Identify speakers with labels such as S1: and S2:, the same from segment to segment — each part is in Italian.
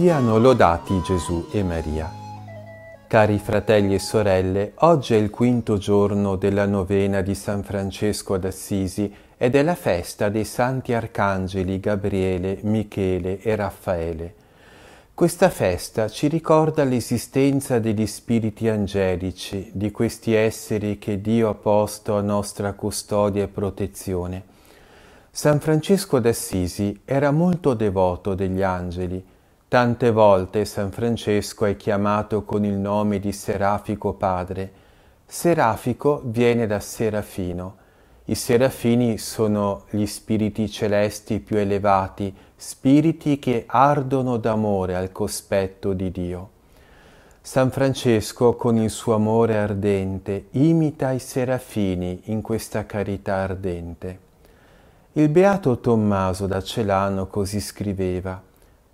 S1: Siano lodati Gesù e Maria. Cari fratelli e sorelle, oggi è il quinto giorno della novena di San Francesco d'Assisi ed è la festa dei santi arcangeli Gabriele, Michele e Raffaele. Questa festa ci ricorda l'esistenza degli spiriti angelici, di questi esseri che Dio ha posto a nostra custodia e protezione. San Francesco d'Assisi era molto devoto degli angeli, Tante volte San Francesco è chiamato con il nome di Serafico Padre. Serafico viene da Serafino. I serafini sono gli spiriti celesti più elevati, spiriti che ardono d'amore al cospetto di Dio. San Francesco, con il suo amore ardente, imita i serafini in questa carità ardente. Il beato Tommaso da Celano così scriveva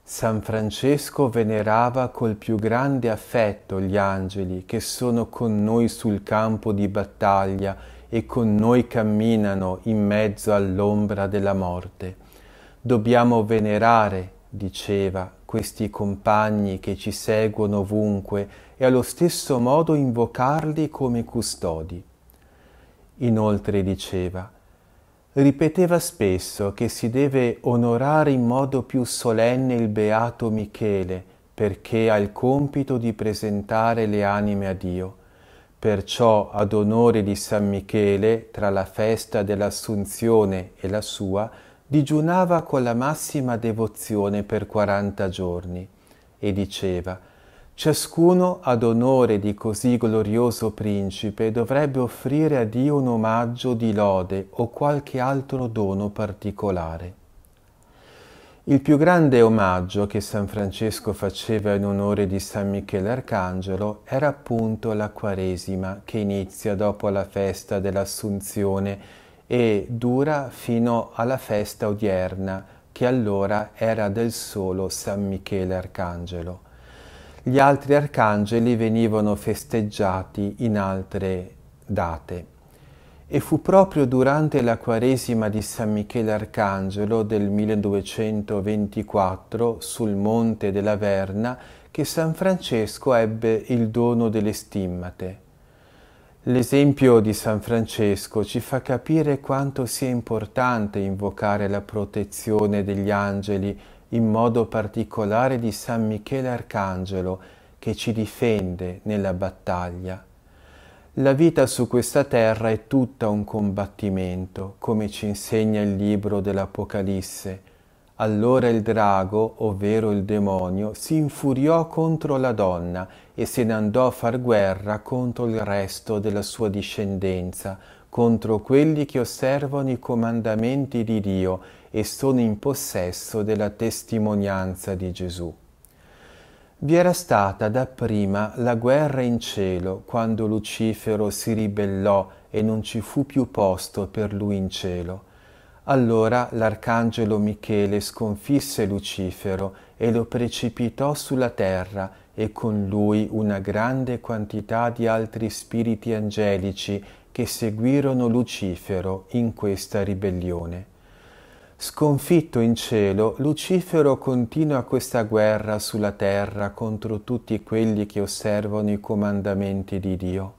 S1: San Francesco venerava col più grande affetto gli angeli che sono con noi sul campo di battaglia e con noi camminano in mezzo all'ombra della morte. Dobbiamo venerare, diceva, questi compagni che ci seguono ovunque e allo stesso modo invocarli come custodi. Inoltre diceva, ripeteva spesso che si deve onorare in modo più solenne il beato Michele, perché ha il compito di presentare le anime a Dio. Perciò, ad onore di San Michele, tra la festa dell'Assunzione e la sua, digiunava con la massima devozione per quaranta giorni e diceva Ciascuno ad onore di così glorioso principe dovrebbe offrire a Dio un omaggio di lode o qualche altro dono particolare. Il più grande omaggio che San Francesco faceva in onore di San Michele Arcangelo era appunto la Quaresima che inizia dopo la festa dell'Assunzione e dura fino alla festa odierna che allora era del solo San Michele Arcangelo gli altri arcangeli venivano festeggiati in altre date. E fu proprio durante la Quaresima di San Michele Arcangelo del 1224 sul monte della Verna che San Francesco ebbe il dono delle stimmate. L'esempio di San Francesco ci fa capire quanto sia importante invocare la protezione degli angeli in modo particolare di San Michele Arcangelo che ci difende nella battaglia. La vita su questa terra è tutta un combattimento, come ci insegna il libro dell'Apocalisse. Allora il drago, ovvero il demonio, si infuriò contro la donna e se ne andò a far guerra contro il resto della sua discendenza, contro quelli che osservano i comandamenti di Dio e sono in possesso della testimonianza di Gesù. Vi era stata dapprima la guerra in cielo quando Lucifero si ribellò e non ci fu più posto per lui in cielo. Allora l'arcangelo Michele sconfisse Lucifero e lo precipitò sulla terra e con lui una grande quantità di altri spiriti angelici che seguirono Lucifero in questa ribellione. Sconfitto in cielo, Lucifero continua questa guerra sulla terra contro tutti quelli che osservano i comandamenti di Dio.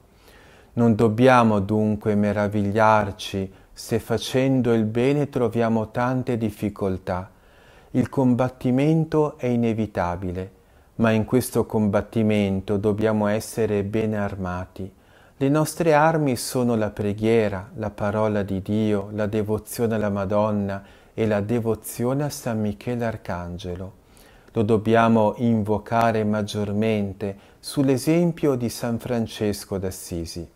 S1: Non dobbiamo dunque meravigliarci se facendo il bene troviamo tante difficoltà. Il combattimento è inevitabile, ma in questo combattimento dobbiamo essere ben armati. Le nostre armi sono la preghiera, la parola di Dio, la devozione alla Madonna, e la devozione a San Michele Arcangelo. Lo dobbiamo invocare maggiormente sull'esempio di San Francesco d'Assisi.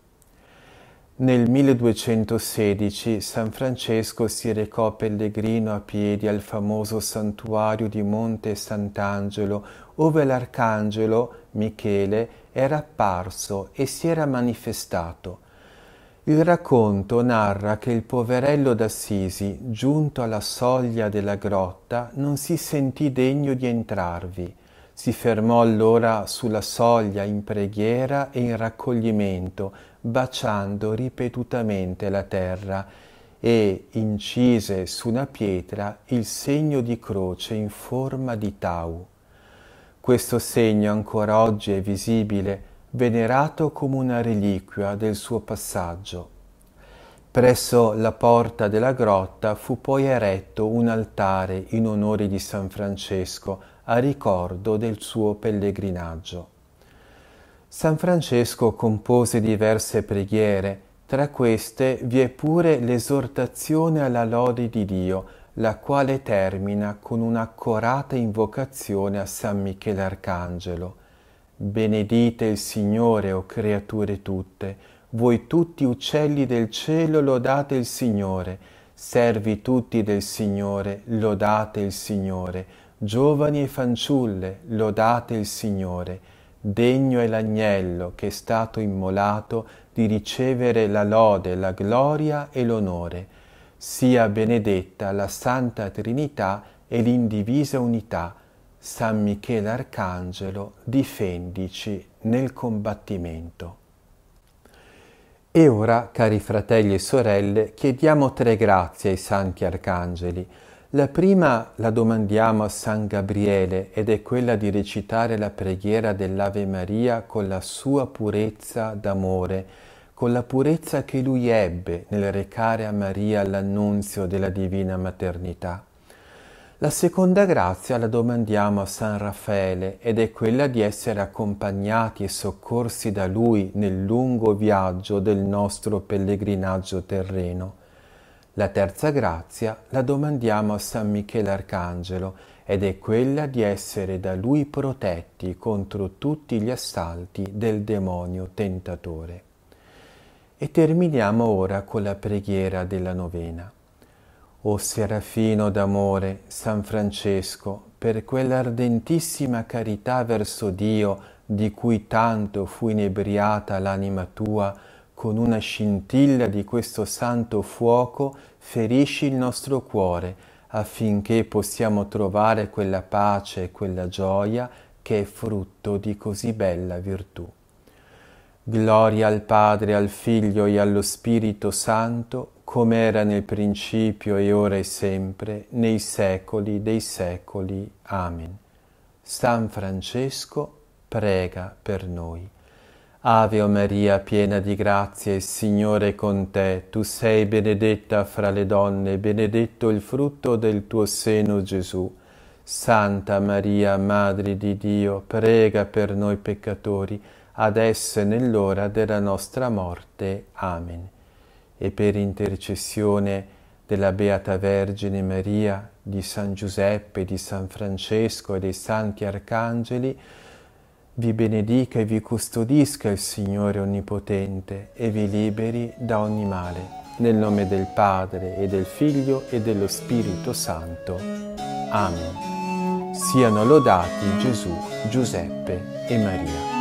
S1: Nel 1216 San Francesco si recò pellegrino a piedi al famoso santuario di Monte Sant'Angelo, ove l'arcangelo Michele era apparso e si era manifestato. Il racconto narra che il poverello d'Assisi, giunto alla soglia della grotta, non si sentì degno di entrarvi. Si fermò allora sulla soglia in preghiera e in raccoglimento, baciando ripetutamente la terra e incise su una pietra il segno di croce in forma di tau. Questo segno ancora oggi è visibile venerato come una reliquia del suo passaggio. Presso la porta della grotta fu poi eretto un altare in onore di San Francesco a ricordo del suo pellegrinaggio. San Francesco compose diverse preghiere, tra queste vi è pure l'esortazione alla lode di Dio, la quale termina con un'accorata invocazione a San Michele Arcangelo Benedite il Signore, o creature tutte, voi tutti uccelli del cielo lodate il Signore, servi tutti del Signore, lodate il Signore, giovani e fanciulle, lodate il Signore, degno è l'agnello che è stato immolato di ricevere la lode, la gloria e l'onore. Sia benedetta la Santa Trinità e l'indivisa unità San Michele Arcangelo, difendici nel combattimento. E ora, cari fratelli e sorelle, chiediamo tre grazie ai santi arcangeli. La prima la domandiamo a San Gabriele ed è quella di recitare la preghiera dell'Ave Maria con la sua purezza d'amore, con la purezza che lui ebbe nel recare a Maria l'annunzio della divina maternità. La seconda grazia la domandiamo a San Raffaele ed è quella di essere accompagnati e soccorsi da lui nel lungo viaggio del nostro pellegrinaggio terreno. La terza grazia la domandiamo a San Michele Arcangelo ed è quella di essere da lui protetti contro tutti gli assalti del demonio tentatore. E terminiamo ora con la preghiera della novena. O serafino d'amore, San Francesco, per quell'ardentissima carità verso Dio di cui tanto fu inebriata l'anima tua, con una scintilla di questo santo fuoco ferisci il nostro cuore, affinché possiamo trovare quella pace e quella gioia che è frutto di così bella virtù. Gloria al Padre, al Figlio e allo Spirito Santo, come era nel principio e ora e sempre, nei secoli dei secoli. Amen. San Francesco prega per noi. Ave o Maria, piena di grazie, il Signore è con te. Tu sei benedetta fra le donne, benedetto il frutto del tuo seno, Gesù. Santa Maria, Madre di Dio, prega per noi peccatori, adesso e nell'ora della nostra morte. Amen e per intercessione della Beata Vergine Maria, di San Giuseppe, di San Francesco e dei Santi Arcangeli, vi benedica e vi custodisca il Signore Onnipotente e vi liberi da ogni male. Nel nome del Padre e del Figlio e dello Spirito Santo. Amen. Siano lodati Gesù, Giuseppe e Maria.